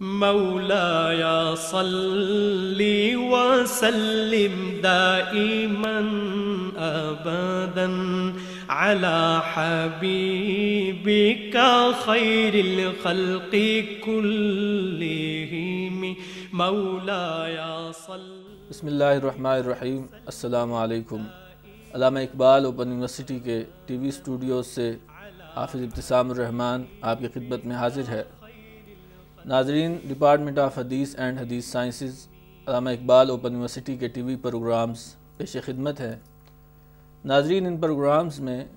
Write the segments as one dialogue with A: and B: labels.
A: مولاي صل وسلم دائما ابدا على حبيبك خير الخلق كلهم مولاي صل بسم الله
B: الرحمن الرحيم السلام عليكم علامہ اقبال اوپن یونیورسٹی के TV studio से हाफिज़ इब्तसाम रहमान आपकी खिदमत में हाजिर है नाजरीन डिपार्टमेंट ऑफ हदीस एंड हदीस sciences Allama Iqbal open university के टी वी प्रोग्राम्स पेश खिदमत है नाजरीन इन प्रोग्राम्स में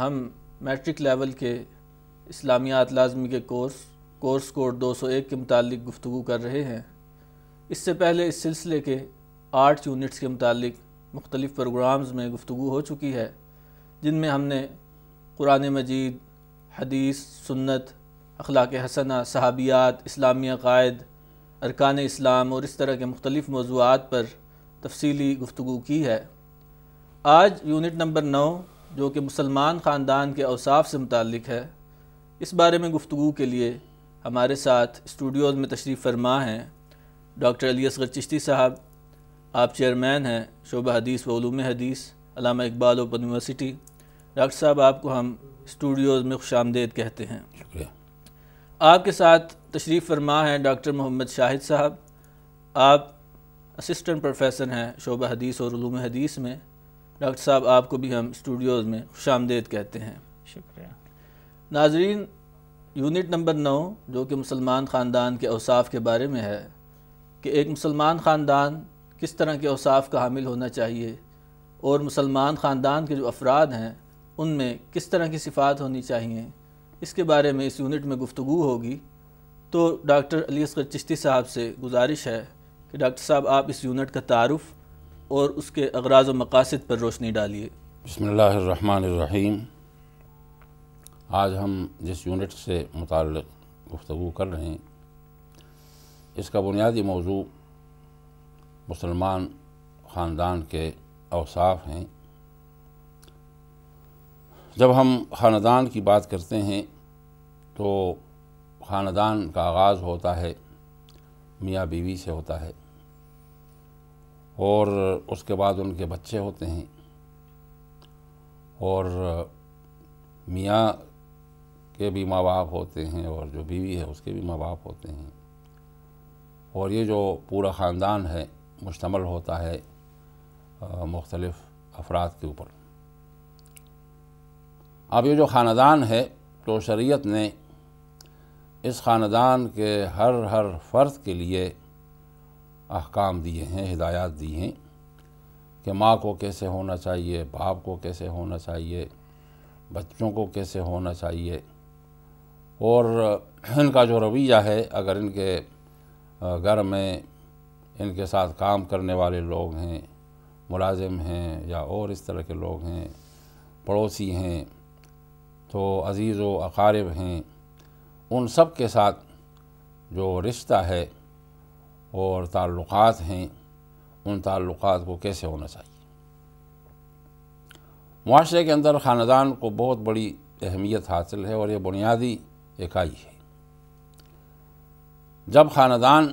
B: हम मैट्रिक लेवल के इस्लामियात लाजमी के कोर्स कोर्स कोड 201 के मुतालिक गुफ्तु कर रहे हैं इससे पहले इस सिलसिले के आठ यूनिट्स के मुतालिक मुख्तलिफ़ प्रोग्राम्स में गुफ्तु हो चुकी है जिनमें हमने कुरान मजीद हदीस सुन्नत अखलाक हसना सहाबियात इस्लामी अकायद अरकान इस्लाम और इस तरह के मुख्तलिफ़ मौजूद पर तफसीली गुफ्तु की है आज यूनिट नंबर नौ जो कि मुसलमान ख़ानदान के अवसाफ से मुतक है इस बारे में गुफ्तु के लिए हमारे साथ स्टूडियोज़ में तशरीफ़ फरमा हैं डॉक्टर अली असगर चिश्ती साहब आप चेयरमैन हैं शोबा हदीस वलूम हदीस Allama Iqbal open university doctor साहब आपको हम स्टूडियोज़ में खुश आमदेद कहते हैं शुक्रिया आपके साथ तशरीफ़ फरमा हैं डॉक्टर मोहम्मद शाहिद साहब आप असिस्टेंट प्रोफेसर हैं शोबा हदीस और ूम हदीस में डॉक्टर साहब आपको भी हम स्टूडियोज़ में खुश आमदेद कहते हैं शुक्रिया नाजरीन यूनिट नंबर नौ जो कि मुसलमान ख़ानदान के अवसाफ़ के बारे में है कि एक मुसलमान ख़ानदान किस तरह के अवसाफ़ का हामिल होना चाहिए और मुसलमान ख़ानदान के जो अफराद हैं उनमें किस तरह की सिफ़ात होनी चाहिए इसके बारे में इस यूनिट में गुफ्तु होगी तो डॉक्टर अली असगर चिश्ती साहब से गुजारिश है कि डॉक्टर साहब आप इस यूनिट का तारफ़ और उसके अगराज मकासद पर रोशनी डालिए
C: बसमीम आज हम जिस यूनिट से मुतल गुफ्तु कर रहे हैं इसका बुनियादी मौजू मुसलमान ख़ानदान के अवसाफ़ हैं जब हम ख़ानदान की बात करते हैं तो ख़ानदान का आगाज़ होता है मियाँ बीवी से होता है और उसके बाद उनके बच्चे होते हैं और मियाँ के भी माँ बाप होते हैं और जो बीवी है उसके भी माँ बाप होते हैं और ये जो पूरा ख़ानदान है मुश्तमल होता है मुख्तलफ़ अफराद के ऊपर अब ये जो ख़ानदान है तो शरीयत ने इस ख़ानदान के हर हर फ़र्द के लिए अहकाम दिए हैं हिदायत दी हैं कि माँ को कैसे होना चाहिए बाप को कैसे होना चाहिए बच्चों को कैसे होना चाहिए और इनका जो रवैया है अगर इनके घर में इनके साथ काम करने वाले लोग हैं मुलाजिम हैं या और इस तरह के लोग हैं पड़ोसी हैं तो अज़ीज़ व अकारब हैं उन सब के साथ जो रिश्ता है और ताल्लुक़ात हैं उन ताल्लुक़ात को कैसे होना चाहिए माशरे के अंदर ख़ानदान को बहुत बड़ी अहमियत हासिल है और ये बुनियादी इकाई है जब ख़ानदान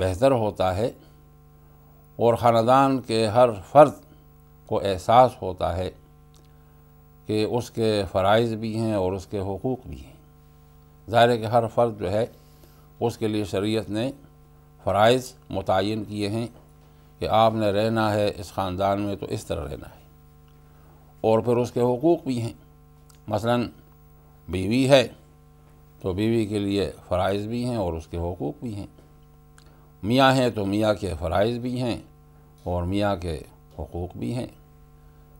C: बेहतर होता है और ख़ानदान के हर फर्द को एहसास होता है कि उसके फ़रज़ भी हैं और उसके हकूक़ भी हैं ज़ाहिर है कि हर फ़र्द जो है उसके लिए शरीयत ने फ़रज़ मुतन किए हैं कि आपने रहना है इस ख़ानदान में तो इस तरह रहना है और फिर उसके हकूक़ भी हैं मसलन बीवी है तो बीवी के लिए फ़रज़ भी हैं और उसके हकूक़ भी हैं मियाँ हैं तो मियाँ के फ़राइज़ भी हैं और मियाँ के हकूक़ भी हैं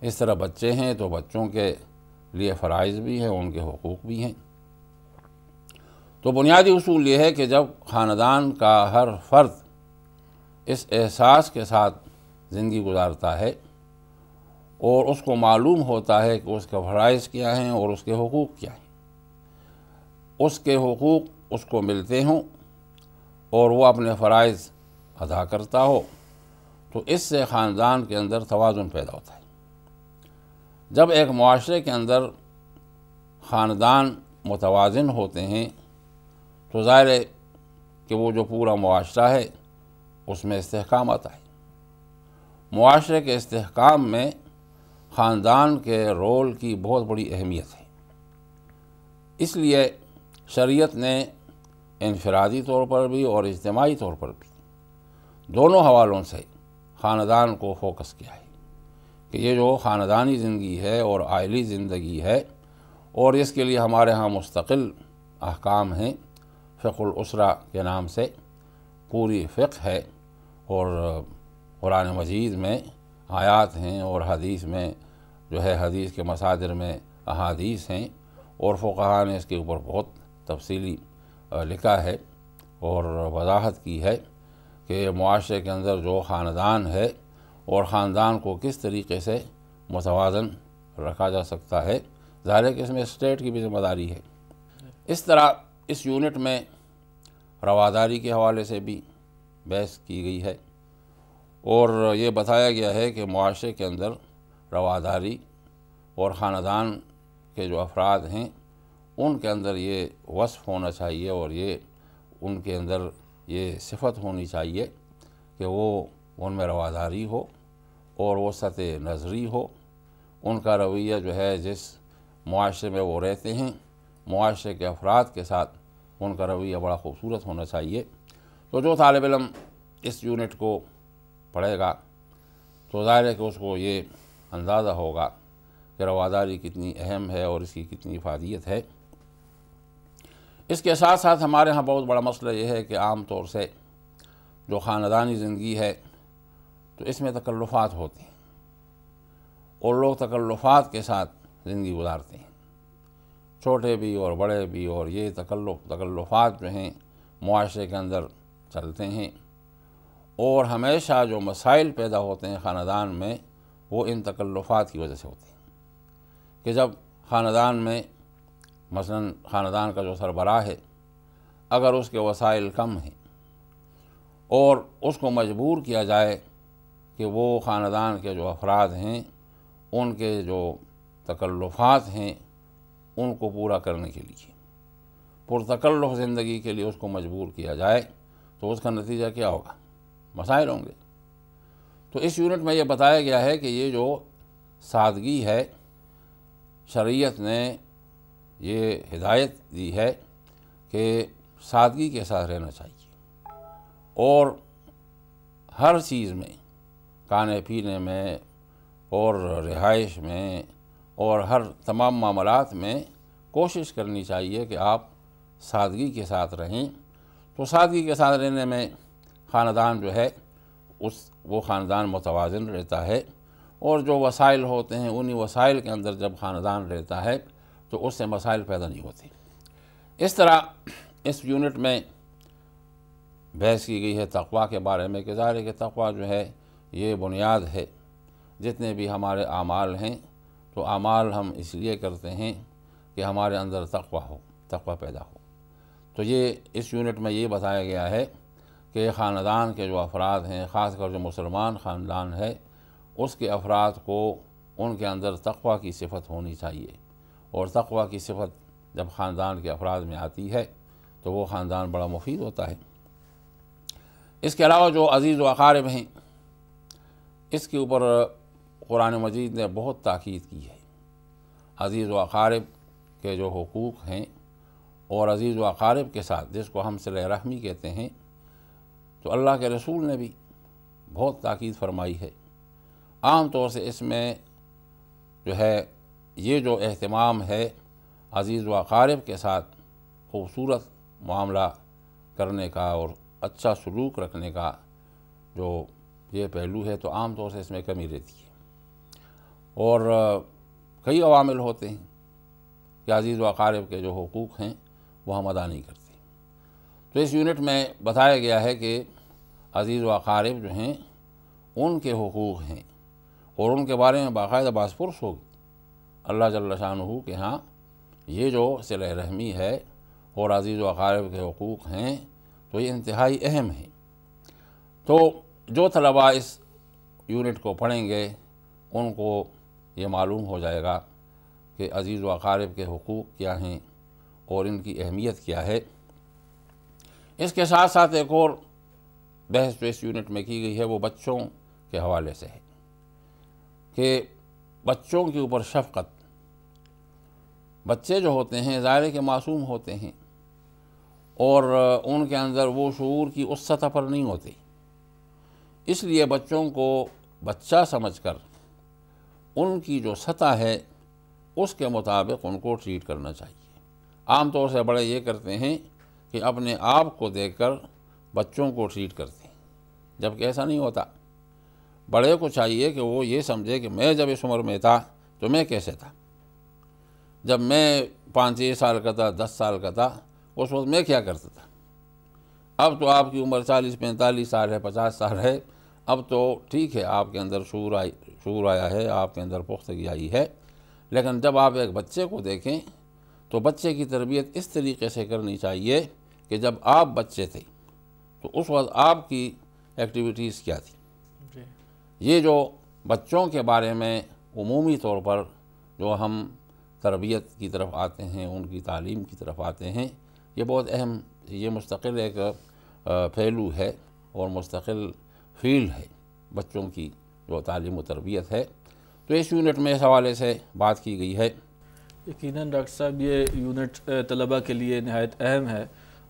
C: इस तरह बच्चे हैं तो बच्चों के लिए फ़रज़ भी हैं उनके हकूक़ भी हैं तो बुनियादी असूल ये है कि जब ख़ानदान का हर फ़र्द इस एहसास के साथ ज़िंदगी गुजारता है और उसको मालूम होता है कि उसका फ़रज़ क्या हैं और उसके हकूक़ क्या हैं उसके हकूक़ उसको मिलते हों और वह अपने फ़रज़ अदा करता हो तो इससे ख़ानदान के अंदर तोज़ुन पैदा होता है जब एक माशरे के अंदर ख़ानदान मुतवाजन होते हैं तो ज़ाहिर है कि वो जो पूरा माशरा है उसमें इसकाम आता है माशरे के इसकाम में ख़ानदान के रोल की बहुत बड़ी अहमियत है इसलिए शरीयत ने इनफरादी तौर पर भी और इज्तमाही तौर पर भी दोनों हवालों से ख़ानदान को फोकस किया है कि ये जो ख़ानदानी ज़िंदगी है और आयली ज़िंदगी है और इसके लिए हमारे यहाँ मुस्तकिल अहकाम हैं फ़िकुलसरा के नाम से पूरी फ़िक है और कुरान मजीद में आयात हैं और हदीस में जो है हदीस के मसादर में अहादीस हैं और फ़ुकहा ने इसके ऊपर बहुत तफसीली लिखा है और वजाहत की है कि माशरे के अंदर जो ख़ानदान है और ख़ानदान को किस तरीके से मुतवाजन रखा जा सकता है ज़ाहिर है कि इसमें स्टेट की भी जिम्मेदारी है इस तरह इस यूनिट में रवादारी के हवाले से भी बहस की गई है और ये बताया गया है कि माशरे के अंदर रवादारी और ख़ानदान के जो अफराद हैं उनके अंदर ये वसफ़ होना चाहिए और ये उनके अंदर ये सिफत होनी चाहिए कि वो उनमें रवादारी हो और वो सत नज़री हो उनका रवैया जो है जिस माशरे में वो रहते हैं माशरे के अफराद के साथ उनका रवैया बड़ा खूबसूरत होना चाहिए तो जो तालब इलम इस यूनिट को पढ़ेगा तो ज़ाहिर है कि उसको ये अंदाज़ा होगा कि रवादारी कितनी अहम है और इसकी कितनी इफादियत है इसके साथ साथ हमारे यहाँ बहुत बड़ा मसला ये है कि आम तौर से जो ख़ानदानी ज़िंदगी है तो इसमें तकल्लुफात होते हैं और लोग तकल्लुफात के साथ ज़िंदगी गुजारते हैं छोटे भी और बड़े भी और ये तकल्लुफ तकल्लुफात जो हैं माशरे के अंदर चलते हैं और हमेशा जो मसाइल पैदा होते हैं ख़ानदान में वो इन तकल्लुफात की वजह से होते हैं कि जब ख़ानदान में मसलन ख़ानदान का जो सरबरा है अगर उसके वसाइल कम हैं और उसको मजबूर किया जाए कि वो ख़ानदान के जो अफराद हैं उनके जो तकल्लुफ़ात हैं उनको पूरा करने के लिए पुरतकल्लु ज़िंदगी के लिए उसको मजबूर किया जाए तो उसका नतीजा क्या होगा मसाइल होंगे तो इस यूनिट में ये बताया गया है कि ये जो सादगी है शरीयत ने ये हिदायत दी है कि सादगी के साथ रहना चाहिए और हर चीज़ में खाने पीने में और रिहाइश में और हर तमाम मामलात में कोशिश करनी चाहिए कि आप सादगी के साथ रहें तो सादगी के साथ रहने में ख़ानदान जो है उस वो ख़ानदान मुतवाजन रहता है और जो वसाइल होते हैं उन्हीं वसाइल के अंदर जब ख़ानदान रहता है तो उससे मसाइल पैदा नहीं होते इस तरह इस यूनिट में बहस की गई है तकवा के बारे में कि ज़ाहिर है कि तकवा जो है ये बुनियाद है जितने भी हमारे आमाल हैं तो आमाल हम इसलिए करते हैं कि हमारे अंदर तकवा हो तकवा पैदा हो तो ये इस यूनिट में ये बताया गया है कि ख़ानदान के जो अफराद हैं ख़ासकर जो मुसलमान ख़ानदान है उसके अफराद को उनके अंदर तकवा की सिफत होनी चाहिए और तकवा की सिफत जब ख़ानदान के अफराद में आती है तो वो ख़ानदान बड़ा मुफीद होता है इसके अलावा जो अज़ीज़ व अकारब हैं इसके ऊपर कुरान मजीद ने बहुत ताकीद की है अज़ीज़ व अक़ारब के जो हकूक़ हैं और अज़ीज़ व अक़ारब के साथ जिसको हम सिल रहमी कहते हैं तो अल्लाह के रसूल ने भी बहुत ताक़द फरमाई है आम तौर से इसमें जो है ये जो अहतमाम है अज़ीज़ व अक़ारब के साथ खूबसूरत मामला करने का और अच्छा सलूक रखने का जो ये पहलू है तो आम तौर से इसमें कमी रहती है और कई अवामिल होते हैं कि अजीज़ वक़ारब के जो हकूक़ हैं वो हम अदा नहीं करते तो इस यूनिट में बताया गया है कि अजीज़ वक़ारब जो हैं उनके हकूक़ हैं और उनके बारे में बाकायदा बासपुरस होगी अल्लाह जल्ला शाह के यहाँ ये जो सिल रहमी है और अजीज़ वक़ारब के हकूक़ हैं तो ये इंतहाई अहम हैं तो जो तलबा इस यूनिट को पढ़ेंगे उनको ये मालूम हो जाएगा कि अज़ीज़ व अकारब के हकूक़ क्या हैं और इनकी अहमियत क्या है इसके साथ साथ एक और बहस जो इस यूनिट में की गई है वो बच्चों के हवाले से है कि बच्चों के ऊपर शफकत बच्चे जो होते हैं ज़ाहिर के मासूम होते हैं और उनके अंदर वो शूर की उस सतह पर नहीं होती इसलिए बच्चों को बच्चा समझकर उनकी जो सतह है उसके मुताबिक उनको ट्रीट करना चाहिए आमतौर से बड़े ये करते हैं कि अपने आप को देखकर बच्चों को ट्रीट करते हैं जबकि ऐसा नहीं होता बड़े को चाहिए कि वो ये समझे कि मैं जब इस उम्र में था तो मैं कैसे था जब मैं पाँच छः साल का था दस साल का था उस वक्त मैं क्या करता था अब तो आपकी उम्र चालीस पैंतालीस साल है पचास साल है अब तो ठीक है आपके अंदर शूर आई शूर आया है आपके अंदर पुख्तगी आई है लेकिन जब आप एक बच्चे को देखें तो बच्चे की तरबियत इस तरीके से करनी चाहिए कि जब आप बच्चे थे तो उस वक्त आपकी एक्टिविटीज़ क्या थी ये जो बच्चों के बारे में उमूमी तौर पर जो हम तरबियत की तरफ आते हैं उनकी तालीम की तरफ आते हैं ये बहुत अहम ये मुस्तकिल एक पहलू है और मुस्तकिल फील्ड है बच्चों की जो तालीम तरबियत है तो इस यूनिट में इस हवाले से बात की गई है यकीन डॉक्टर साहब ये यूनिट तलबा के लिए नहायत अहम है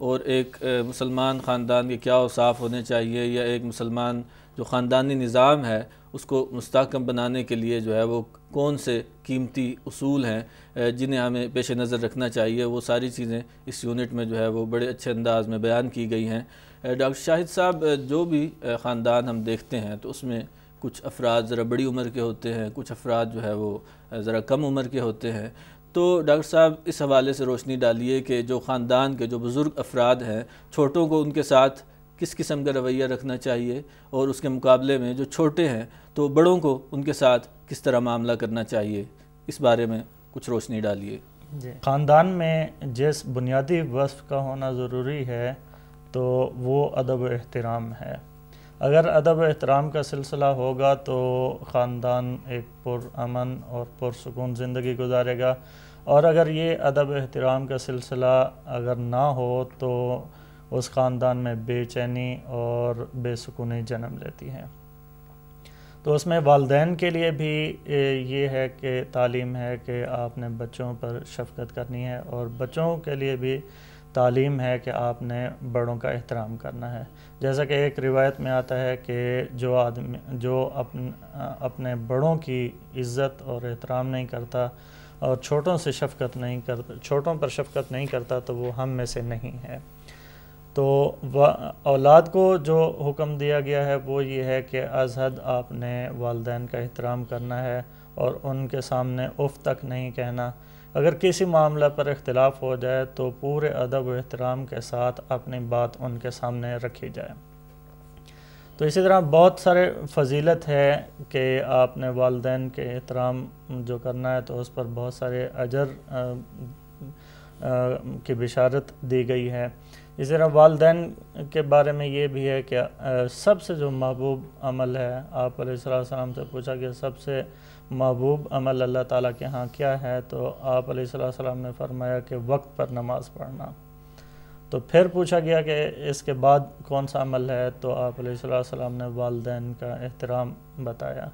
B: और एक मुसलमान ख़ानदान के क्या साफ होने चाहिए या एक मुसलमान जो ख़ानदानी निज़ाम है उसको मुस्तकम बनाने के लिए जो है वो कौन से कीमती असूल हैं जिन्हें हमें पेश नज़र रखना चाहिए वो सारी चीज़ें इस यूनिट में जो है वो बड़े अच्छे अंदाज में बयान की गई हैं डॉक्टर शाहिद साहब जो भी ख़ानदान हम देखते हैं तो उसमें कुछ अफराद ज़रा बड़ी उम्र के होते हैं कुछ अफराद जो है वो ज़रा कम उम्र के होते हैं तो डॉक्टर साहब इस हवाले से रोशनी डालिए कि जो ख़ानदान के जो बुज़ुर्ग अफराद हैं छोटों को उनके साथ किस किस्म का रवैया रखना चाहिए और उसके मुकाबले में जो छोटे हैं तो बड़ों को उनके साथ किस तरह मामला करना चाहिए इस बारे में कुछ रोशनी डालिए
A: ख़ानदान में जिस बुनियादी वस्फ का होना ज़रूरी है तो वो अदब एहतराम है अगर अदब एहतराम का सिलसिला होगा तो ख़ानदान एक पुरान और पुरसकून ज़िंदगी गुजारेगा और अगर ये अदब एहतराम का सिलसिला अगर ना हो तो उस ख़ानदान में बेचैनी और बेसकूनी जन्म लेती है तो उसमें वालदेन के लिए भी ये है कि तालीम है कि आपने बच्चों पर शफकत करनी है और बच्चों के लिए भी तालीम है कि आपने बड़ों का एहतराम करना है जैसा कि एक रिवायत में आता है कि जो आदमी जो अपन अपने बड़ों की इज़्ज़त और एहतराम नहीं करता और छोटों से शफकत नहीं करता छोटों पर शफकत नहीं करता तो वो हम में से नहीं है तो औलाद को जो हुक्म दिया गया है वो ये है कि अजहद आपने वालदेन का एहतराम करना है और उनके सामने उफ़ तक नहीं कहना अगर किसी मामला पर इख्तलाफ हो जाए तो पूरे अदब व अहतराम के साथ अपनी बात उनके सामने रखी जाए तो इसी तरह बहुत सारे फजीलत है कि आपने वालदेन के एहतराम जो करना है तो उस पर बहुत सारे अजर आ, आ, की बिशारत दी गई है इसी तरह वालदेन के बारे में ये भी है कि सबसे जो महबूब अमल है आप सलाम से पूछा गया सबसे महबूब अमल अल्लाह ताला के यहाँ क्या है तो आप आपलम ने फरमाया कि वक्त पर नमाज़ पढ़ना तो फिर पूछा गया कि इसके बाद कौन सा अमल है तो आप आपलम ने वालदे का एहतराम बताया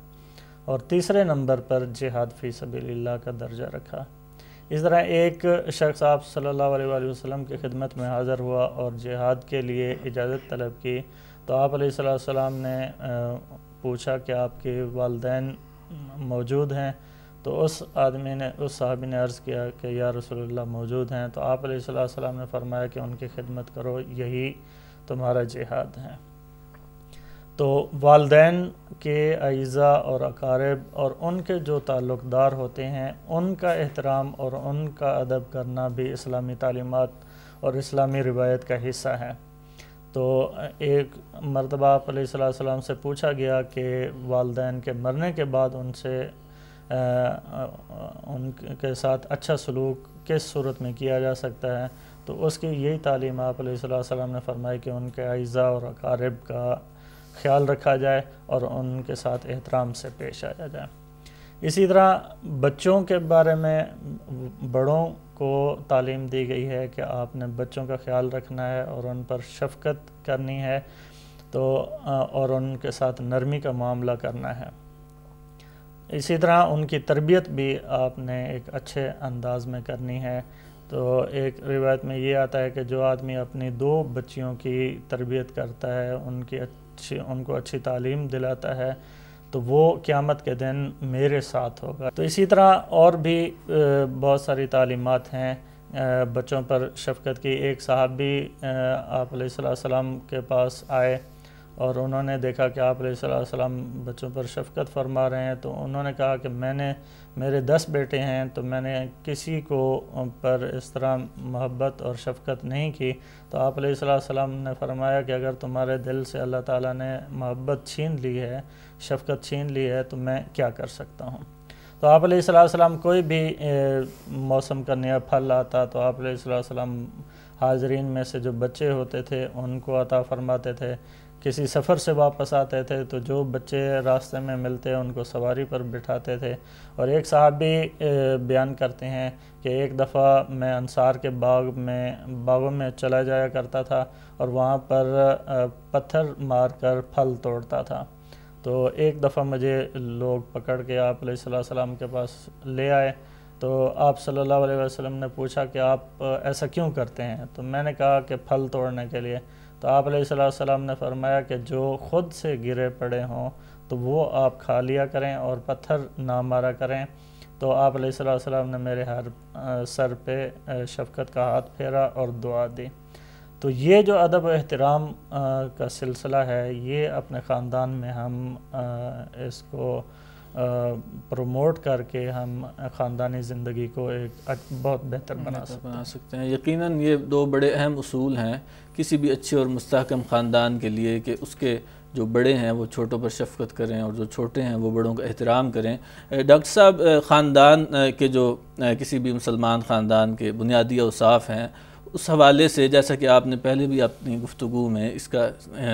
A: और तीसरे नंबर पर जिहाद फ़ी सभी का दर्जा रखा इस तरह एक शख्स आप सल्ला वसम की खिदमत में हाजिर हुआ और जिहाद के लिए इजाज़त तलब की तो आप ने पूछा कि आपके वालदेन मौजूद हैं तो उस आदमी ने उस साहबी ने अर्ज़ किया कि या रसोल्ला मौजूद हैं तो आप सलाम ने फरमाया कि उनकी खिदमत करो यही तुम्हारा जिहाद है तो वालदेन के अज़ा और अकारब और उनके जो ताल्लुकदार होते हैं उनका एहतराम और उनका अदब करना भी इस्लामी तालीमत और इस्लामी रिवायत का हिस्सा है तो एक मरतबा आप से पूछा गया कि वालदे के मरने के बाद उनसे आ, उनके साथ अच्छा सलूक किस सूरत में किया जा सकता है तो उसकी यही तालीम आप सलाम ने फरमाई कि उनके अज़ा और अकारब का ख्याल रखा जाए और उनके साथ एहतराम से पेश आया जाए इसी तरह बच्चों के बारे में बड़ों को तालीम दी गई है कि आपने बच्चों का ख्याल रखना है और उन पर शफकत करनी है तो और उनके साथ नरमी का मामला करना है इसी तरह उनकी तरबियत भी आपने एक अच्छे अंदाज में करनी है तो एक रिवायत में ये आता है कि जो आदमी अपनी दो बच्चियों की तरबियत करता है उनकी अच्छी उनको अच्छी तालीम दिलाता है तो वो क़्यामत के दिन मेरे साथ होगा तो इसी तरह और भी बहुत सारी तालीमत हैं बच्चों पर शफकत की एक साहब भी आप के पास आए और उन्होंने देखा कि आप सलाम बच्चों पर शफकत फरमा रहे हैं तो उन्होंने कहा कि मैंने मेरे दस बेटे हैं तो मैंने किसी को पर इस तरह मोहब्बत और शफकत नहीं की तो आप सलाम ने फरमाया कि अगर तुम्हारे दिल से अल्लाह ताला ने मोहब्बत छीन ली है शफकत छीन ली है तो मैं क्या कर सकता हूँ तो आप सलाम कोई भी मौसम का नया फल आता तो आप हाजरीन में से जो बच्चे होते थे उनको अता फरमाते थे किसी सफ़र से वापस आते थे तो जो बच्चे रास्ते में मिलते उनको सवारी पर बिठाते थे और एक साहब भी बयान करते हैं कि एक दफ़ा मैं अंसार के बाग में बागों में चला जाया करता था और वहाँ पर पत्थर मार कर फल तोड़ता था तो एक दफ़ा मुझे लोग पकड़ के आप सलाम के पास ले आए तो आप सल्लल्लाहु अलैहि वसल्लम ने पूछा कि आप ऐसा क्यों करते हैं तो मैंने कहा कि फल तोड़ने के लिए तो आप सलाम ने फरमाया कि जो ख़ुद से गिरे पड़े हों तो वो आप खा लिया करें और पत्थर ना मारा करें तो आप सलाम ने मेरे हर सर पे शफकत का हाथ फेरा और दुआ दी तो ये जो अदब एहतराम का सिलसिला है ये अपने ख़ानदान में हम इसको प्रमोट करके हम ख़ानदानी ज़िंदगी को एक बहुत बेहतर बना सकते, बना सकते
B: हैं यकीनन ये दो बड़े अहम असूल हैं किसी भी अच्छे और मुस्तकम ख़ानदान के लिए कि उसके जो बड़े हैं वो छोटों पर शफकत करें और जो छोटे हैं वो बड़ों का एहतराम करें डॉक्टर साहब ख़ानदान के जो किसी भी मुसलमान ख़ानदान के बुनियादी अवसाफ़ हैं उस हवाले से जैसा कि आपने पहले भी अपनी गुफ्तु में इसका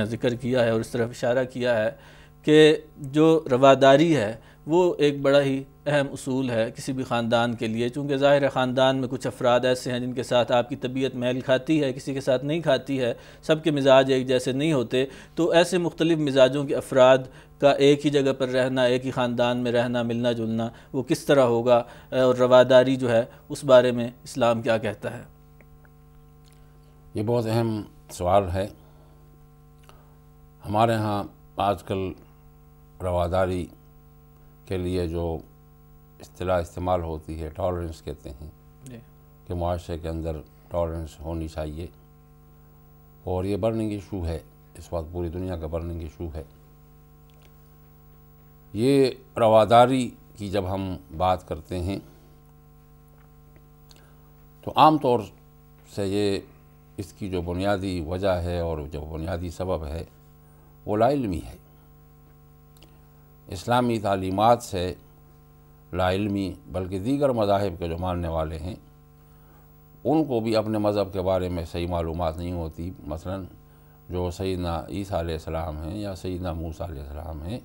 B: ज़िक्र किया है और इस तरफ इशारा किया है कि जो रवादारी है वो एक बड़ा ही अहम असूल है किसी भी ख़ानदान के लिए चूँकि ज़ाहिर है ख़ानदान में कुछ अफराद ऐसे हैं जिनके साथ आपकी तबीयत मैल खाती है किसी के साथ नहीं खाती है सब के मिजाज एक जैसे नहीं होते तो ऐसे मुख्तलिफ़ मिजाजों के अफराद का एक ही जगह पर रहना एक ही ख़ानदान में रहना मिलना जुलना वो किस तरह होगा और रवादारी जो है उस बारे में इस्लाम क्या कहता है
C: ये बहुत अहम सवाल है हमारे यहाँ आजकल रवादारी के लिए जो अतला इस्तेमाल होती है टॉलरेंस कहते हैं कि माशरे के अंदर टॉलरेंस होनी चाहिए और ये बर्निंग इशू है इस वक्त पूरी दुनिया का बर्निंग इशू है ये रवादारी की जब हम बात करते हैं तो आम तौर से ये इसकी जो बुनियादी वजह है और जो बुनियादी सबब है वो लाइलमी है इस्लामी तालीमत से लाइलमी बल्कि दीगर मजाहब के जो मानने वाले हैं उनको भी अपने मज़हब के बारे में सही मालूम नहीं होती मसलन जो सैदना ईसा आसलाम हैं या सैदना मूसा आसलाम हैं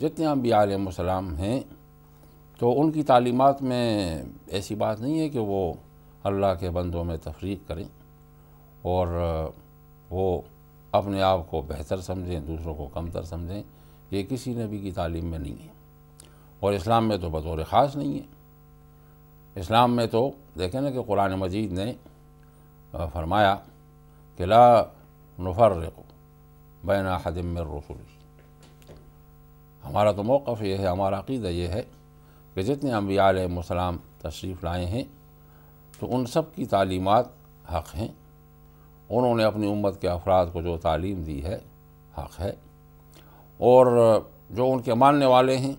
C: जितने हम भी आलम हैं तो उनकी तालीमत में ऐसी बात नहीं है कि वो अल्लाह के बंदों में तफरीक करें और वो अपने आप को बेहतर समझें दूसरों को कमतर समझें ये किसी नबी की तालीम में नहीं है और इस्लाम में तो बतौर ख़ास नहीं है इस्लाम में तो देखें ना कि कुरान मजीद ने फरमाया कि ला नफ़र बैन हदम रसूल हमारा तो मौक़ यह है हमारा अकीदा ये है कि जितने अम्बियालम तशरीफ़ लाए हैं तो उन सब की तालीमत हक़ हैं उन्होंने अपनी उम्मत के अफराद को जो तालीम दी है हक़ है और जो उनके मानने वाले हैं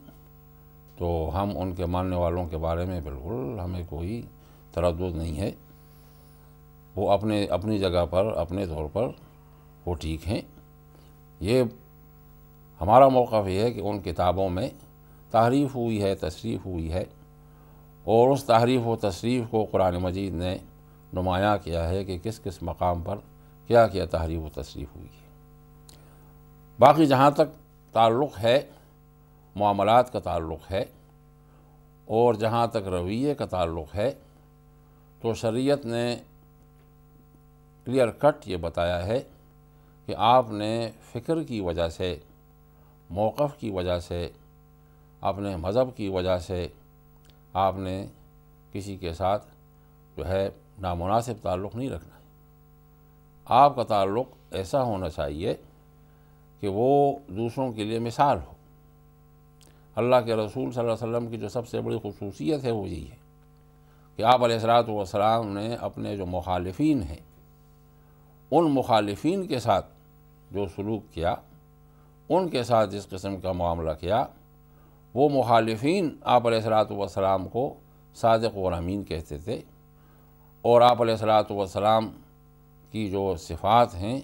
C: तो हम उनके मानने वालों के बारे में बिल्कुल हमें कोई तरद नहीं है वो अपने अपनी जगह पर अपने तौर पर वो ठीक हैं ये हमारा मौका भी है कि उन किताबों में तारीफ हुई है तशरीफ़ हुई है और उस तहरीफ व तशरीफ़ को कुरान मजीद ने नुमाया किया है कि किस किस मकाम पर क्या क्या तहरीफ व तशरीफ़ हुई है बाकी जहाँ तक ताल्लुक़ है मामलात का ताल्लुक़ है और जहाँ तक रवैये का ताल्लुक़ है तो शरीयत ने क्लियर कट ये बताया है कि आपने फ़िक्र की वजह से मौक़ की वजह से अपने मज़हब की वजह से आपने किसी के साथ जो है नामुनासिब ताल्लुक़ नहीं रखना है आपका ताल्लुक़ ऐसा होना चाहिए कि वो दूसरों के लिए मिसाल हो अल्लाह के रसूल सल्लल्लाहु अलैहि वसल्लम की जो सबसे बड़ी खसूसियत है वो यही है कि आप सलात ने अपने जो मुखालफन हैं उन मुखालफन के साथ जो सलूक किया उनके साथ जिस किस्म का मामला किया वो मुखालफन आप सलात वसलाम को सादक अमीन कहते थे और आप की जो सिफ़ात हैं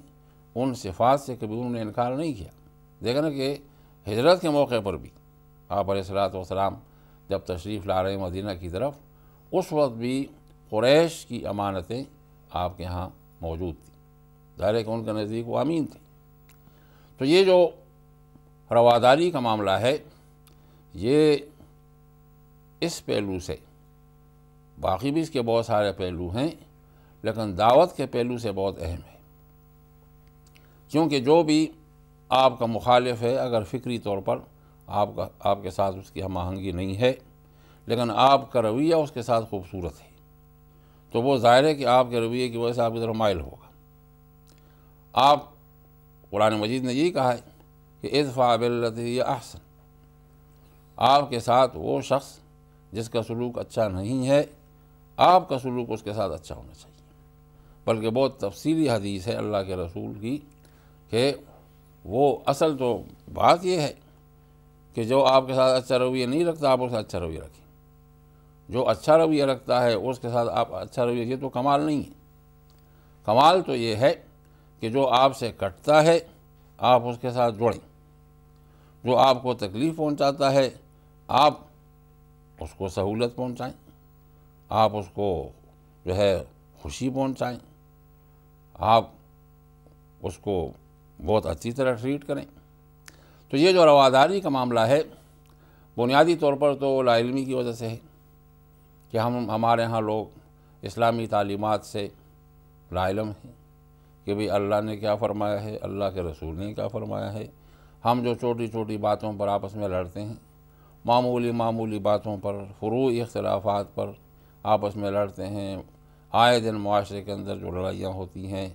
C: उन सिफात से कभी उन्होंने इनकार नहीं किया देखा ना कि हजरत के मौके पर भी आप सलात जब तशरीफ़ ला रहे मदीना की तरफ उस वक्त भी क्रैश की अमानतें आपके यहाँ मौजूद थी दायरे के उनके नज़दीक वो अमीन थे तो ये जो रवादारी का मामला है ये इस पहलू से बाकी भी इसके बहुत सारे पहलू हैं लेकिन दावत के पहलू से बहुत अहम है क्योंकि जो भी आपका मुखालिफ है अगर फ़िक्री तौर पर आपका आपके साथ उसकी हम आहंगी नहीं है लेकिन आपका रवैया उसके साथ खूबसूरत है तो वो ज़ाहिर है कि आपके रवैये की वजह से आपकी तरफ मायल होगा आप कुरान मजीद ने यही कहा है कि इज़फ़ा बिल्लती अहसन आपके साथ वो शख्स जिसका सलूक अच्छा नहीं है आपका सलूक उसके साथ अच्छा होना चाहिए बल्कि बहुत तफसीली हदीस है अल्लाह के रसूल की कि वो असल तो बात यह है कि जो आपके साथ अच्छा रवैया नहीं रखता आप उसका अच्छा रवैया रखें जो अच्छा रवैया रखता है उसके साथ आप अच्छा रवैया ये तो कमाल नहीं है कमाल तो ये है कि जो आपसे कटता है आप उसके साथ जोड़ें जो आपको तकलीफ़ पहुंचाता है आप उसको सहूलत पहुंचाएं आप उसको जो है खुशी पहुंचाएं आप उसको बहुत अच्छी तरह ट्रीट करें तो ये जो रवादारी का मामला है बुनियादी तौर पर तो लाइलमी की वजह से है कि हम हमारे यहाँ लोग इस्लामी तालीमत से लाइलम हैं कि भाई अल्लाह ने क्या फ़रमाया है अल्लाह के रसूल ने क्या फ़रमाया है हम जो छोटी छोटी बातों पर आपस में लड़ते हैं मामूली मामूली बातों पर फ्रू इख्तलाफात पर आपस में लड़ते हैं आए दिन माशरे के अंदर जो लड़ाइयाँ होती हैं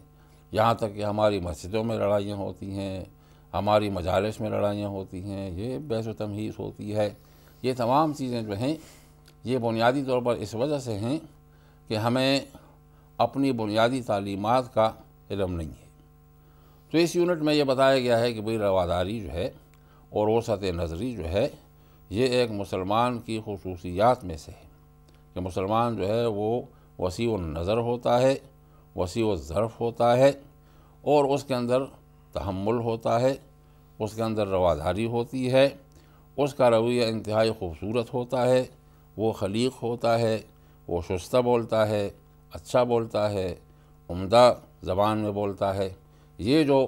C: यहाँ तक कि हमारी मस्जिदों में लड़ाइयाँ होती हैं हमारी मजालस में लड़ाइयाँ होती हैं ये बहस तमहीस होती है ये तमाम चीज़ें जो हैं ये बुनियादी तौर पर इस वजह से हैं कि हमें अपनी बुनियादी तालीमत का इलम नहीं है तो इस यूनिट में ये बताया गया है कि भाई रवादारी जो है और वसत नज़री जो है ये एक मुसलमान की खसूसियात में से है कि मुसलमान जो है वो वसी नज़र होता है वसी व ज़र्फ होता है और उसके अंदर तहमुल होता है उसके अंदर रवादारी होती है उसका रवैया इंतहाई खूबसूरत होता है वो खलीक होता है वो शुस्ता बोलता है अच्छा बोलता है उम्दा ज़बान में बोलता है ये जो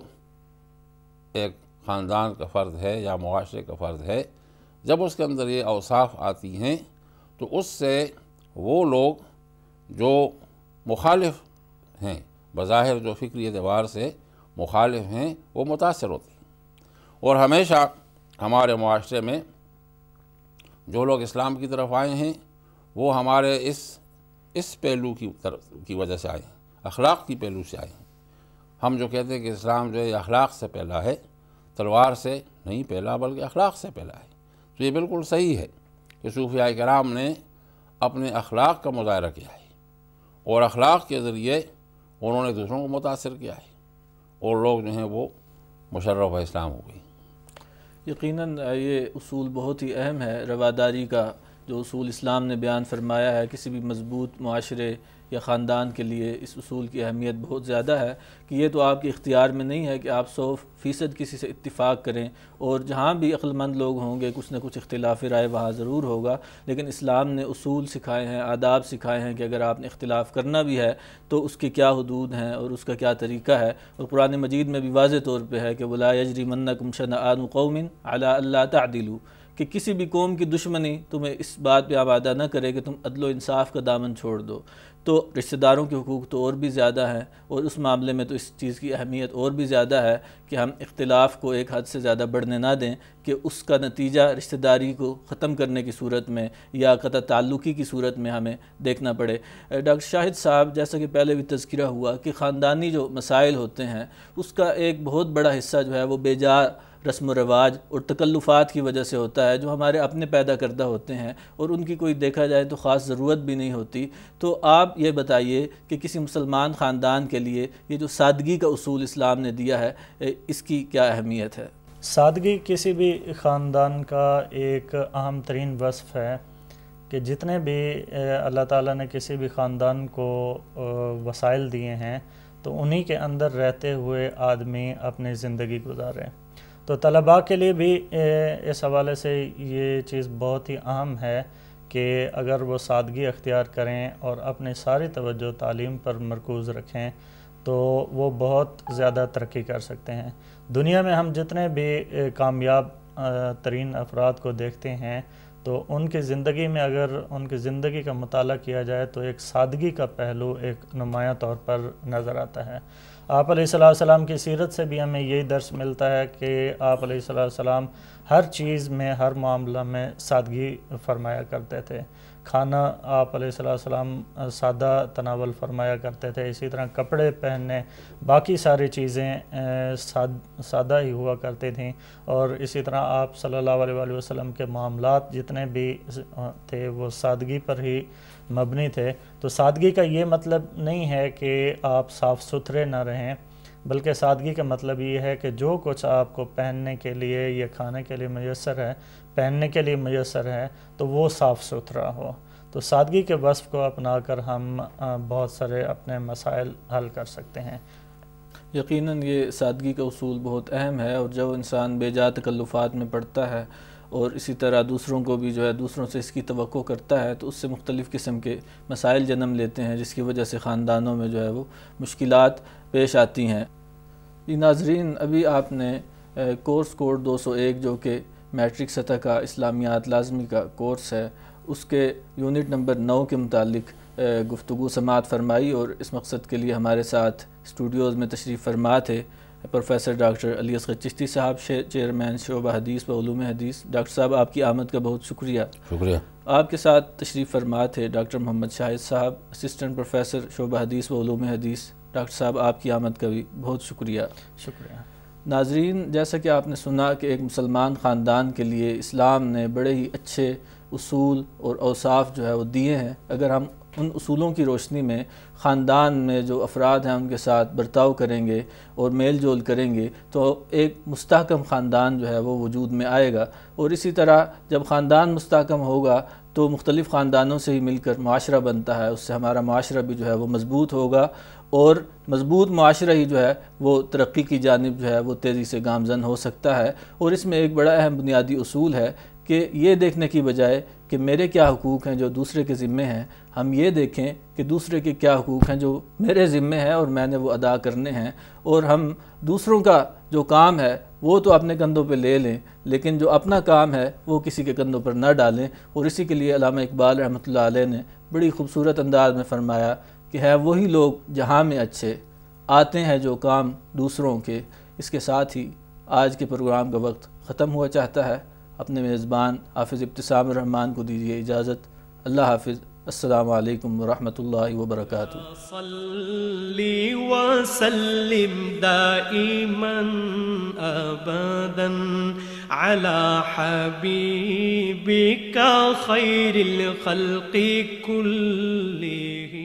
C: एक ख़ानदान का फ़र्द है या मुआरे का फ़र्द है जब उसके अंदर ये अवसाफ आती हैं तो उससे वो लोग जो मुखालिफ हैं बज़ाहिर जो फ़िक्र एतबार से मुखालिफ हैं वो मुतासर होते हैं और हमेशा हमारे माशरे में जो लोग इस्लाम की तरफ आए हैं वो हमारे इस इस पहलू की तरफ की वजह से आए हैं अखलाक की पहलू से आए हैं हम जो कहते हैं कि इस्लाम जो है अखलाक से पहला है तलवार से नहीं पहला बल्कि अखलाक से पहला है तो ये बिल्कुल सही है कि सूफिया कराम ने अपने अखलाक का मुजाहरा किया है और अखलाक के ज़रिए उन्होंने दूसरों को मुतासर किया है और लोग जो हैं वो मुशर्रफ इस्लाम हो
B: गए यकीनन ये असूल बहुत ही अहम है रवादारी का जो असूल इस्लाम ने बयान फरमाया है किसी भी मजबूत माशरे या ख़ानदान के लिए इस असूल की अहमियत बहुत ज़्यादा है कि ये तो आपके इख्तियार में नहीं है कि आप सौ फ़ीसद किसी से इतफ़ाक़ करें और जहाँ भी अक्लमंद लोग होंगे कुछ ना कुछ इख्तिलाफ़ राय वहाँ ज़रूर होगा लेकिन इस्लाम ने असूल सिखाए हैं आदाब सिखाए हैं कि अगर आपने इख्तिलाफ़ करना भी है तो उसकी क्या हदूद हैं और उसका क्या तरीका है और कुरान मजीद में भी वाज तौर पर है कि वला यजरी मन्ना कुमशन आदम कौमिन अला अल्लाह तदिलू कि किसी भी कौम की दुश्मनी तुम्हें इस बात पे आबादा ना करे कि तुम अदलो इंसाफ का दामन छोड़ दो तो रिश्तेदारों के हकूक़ तो और भी ज़्यादा हैं और उस मामले में तो इस चीज़ की अहमियत और भी ज़्यादा है कि हम इख्तलाफ को एक हद से ज़्यादा बढ़ने ना दें कि उसका नतीजा रिश्तेदारी को ख़त्म करने की सूरत में या कत ताल्लुकी की सूरत में हमें देखना पड़े डॉक्टर शाहिद साहब जैसा कि पहले भी तस्करा हुआ कि ख़ानदानी जो मसाइल होते हैं उसका एक बहुत बड़ा हिस्सा जो है वो बेजार रस्म व रवाज और तकल्लुफ़ात की वजह से होता है जो हमारे अपने पैदा करदा होते हैं और उनकी कोई देखा जाए तो ख़ास ज़रूरत भी नहीं होती तो आप ये बताइए कि किसी मुसलमान ख़ानदान के लिए ये जो सादगी का असूल इस्लाम ने दिया है इसकी क्या अहमियत है
A: सादगी किसी भी ख़ानदान का एक अहम तरीन वसफ़ है कि जितने भी अल्लाह ताला ने किसी भी ख़ानदान को वसाइल दिए हैं तो उन्हीं के अंदर रहते हुए आदमी अपनी ज़िंदगी गुजारें तो तलबा के लिए भी इस हवाले से ये चीज़ बहुत ही अहम है कि अगर वो सादगी अख्तियार करें और अपनी सारी तवज्जो तालीम पर मरकूज़ रखें तो वो बहुत ज़्यादा तरक्की कर सकते हैं दुनिया में हम जितने भी कामयाब तरीन अफराद को देखते हैं तो उनकी ज़िंदगी में अगर उनकी ज़िंदगी का मताल किया जाए तो एक सादगी का पहलू एक नुमाया तौर पर नज़र आता है आप सलाम की सीरत से भी हमें यही दर्स मिलता है कि आप सलाम हर चीज़ में हर मामला में सादगी फरमाया करते थे खाना आप सलाम सादा तनावल फरमाया करते थे इसी तरह कपड़े पहनने बाकी सारी चीज़ें साद, सादा ही हुआ करती थीं और इसी तरह आप सल्लल्लाहु अलैहि वसल्लम के मामला जितने भी थे वो सादगी पर ही मबनी थे तो सादगी का ये मतलब नहीं है कि आप साफ़ सुथरे ना रहें बल्कि सादगी का मतलब ये है कि जो कुछ आपको पहनने के लिए या खाने के लिए मैसर है पहनने के लिए मैसर है तो वो साफ़ सुथरा हो तो सादगी के वस्फ को अपना कर हम बहुत सारे अपने मसाइल हल कर सकते हैं
B: यकीनन ये सादगी का असूल बहुत अहम है और जब इंसान बेजा तकल्लुफ़ात में पड़ता है और इसी तरह दूसरों को भी जो है दूसरों से इसकी तो करता है तो उससे मुख्तलिफ़ किस्म के मसाइल जन्म लेते हैं जिसकी वजह से ख़ानदानों में जो है वो मुश्किल पेश आती हैं नाजरीन अभी आपने कोर्स कोड दो सौ एक जो कि मैट्रिक सतह का इस्लामियात लाजमी का कोर्स है उसके यूनिट नंबर नौ के मुतालिक गुफ्तु समात फरमाई और इस मकसद के लिए हमारे साथ स्टूडियोज़ में तशरीफ़ फरमा थे प्रोफेसर डॉक्टर अली असगर चिश्ती साहब चेयरमैन शोबा हदीस वलूम हदीस डॉक्टर साहब आपकी आमद का बहुत शुक्रिया शुक्रिया आपके साथ तशरीफ़ फरमा थे डॉक्टर मोहम्मद शाहिद साहब असिस्टेंट प्रोफेसर शोबा हदीस वलूम हदीस डॉक्टर साहब आपकी आमद का भी बहुत शुक्रिया शुक्रिया नाजरीन जैसा कि आपने सुना कि एक मुसलमान ख़ानदान के लिए इस्लाम ने बड़े ही अच्छे असूल और अवसाफ़ जो है वो दिए हैं अगर हम उन असूलों की रोशनी में ख़ानदान में जो अफराद हैं उनके साथ बर्ताव करेंगे और मेल जोल करेंगे तो एक मस्तकम ख़ानदान जो है वो वजूद में आएगा और इसी तरह जब ख़ानदान मस्तकम होगा तो मुख्तलिफ़ ख़ानदानों से ही मिलकर माशरा बनता है उससे हमारा माशरा भी जो है वो मज़बूत होगा और मजबूत माशरा ही जो है वो तरक्की की जानब जो है वो तेज़ी से गामजन हो सकता है और इसमें एक बड़ा अहम बुनियादी असूल है कि ये देखने की बजाय कि मेरे क्या हकूक़ हैं जो दूसरे के ज़िम्मे हैं हम ये देखें कि दूसरे के क्या हकूक़ हैं जो मेरे ज़िम्मे हैं और मैंने वो अदा करने हैं और हम दूसरों का जो काम है वो तो अपने कंधों पर ले लें लेकिन जो अपना काम है वो किसी के कंधों पर ना डालें और इसी के लिए अलामा इकबाल रहमत ने बड़ी खूबसूरत अंदाज में फरमाया कि है वही लोग जहाँ में अच्छे आते हैं जो काम दूसरों के इसके साथ ही आज के प्रोग्राम का वक्त ख़त्म हुआ चाहता है अपने मेज़बान हाफिज़ इब्तसाम रहमान को दीजिए इजाज़त अल्लाह हाफिज़ السلام عليكم الله وبركاته
A: صلي وسلم دائما ابدا على حبيبك خير الخلق कुल्ली